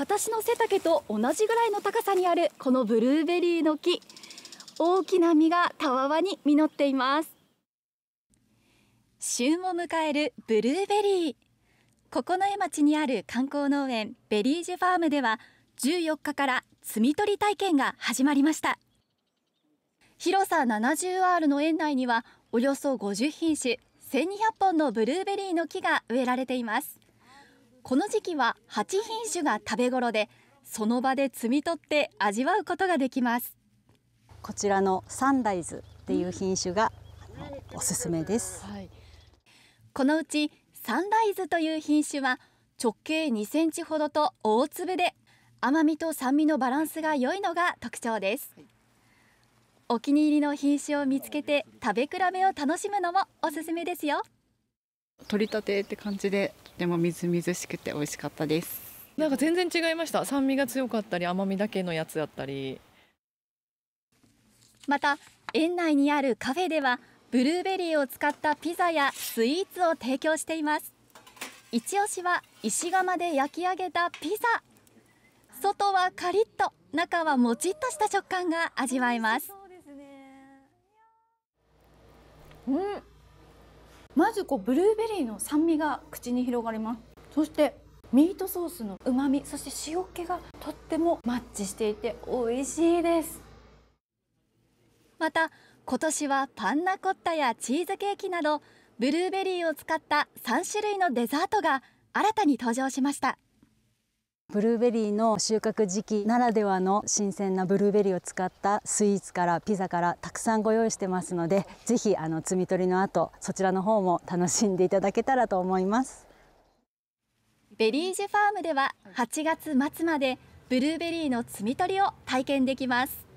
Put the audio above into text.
私の背丈と同じぐらいの高さにあるこのブルーベリーの木大きな実がたわわに実っています旬を迎えるブルーベリー九重町にある観光農園ベリージュファームでは14日から摘み取り体験が始まりました広さ 70R の園内にはおよそ50品種1200本のブルーベリーの木が植えられていますこの時期は8品種が食べ頃でその場で摘み取って味わうことができますこちらのサンライズっていう品種がおすすめです、はい、このうちサンライズという品種は直径2センチほどと大粒で甘みと酸味のバランスが良いのが特徴ですお気に入りの品種を見つけて食べ比べを楽しむのもおすすめですよ取り立てって感じでとてもみずみずしくて美味しかったですなんか全然違いました酸味が強かったり甘みだけのやつだったりまた園内にあるカフェではブルーベリーを使ったピザやスイーツを提供しています一押しは石窯で焼き上げたピザ外はカリッと中はもちっとした食感が味わえますうんまずこうブルーベリーの酸味が口に広がりますそしてミートソースのうまみそして塩気がとってもマッチしていて美味しいですまた今年はパンナコッタやチーズケーキなどブルーベリーを使った3種類のデザートが新たに登場しましたブルーベリーの収穫時期ならではの新鮮なブルーベリーを使ったスイーツからピザからたくさんご用意してますのでぜひあの摘み取りの後そちらの方も楽しんでいただけたらと思いますベリージュファームでは8月末までブルーベリーの摘み取りを体験できます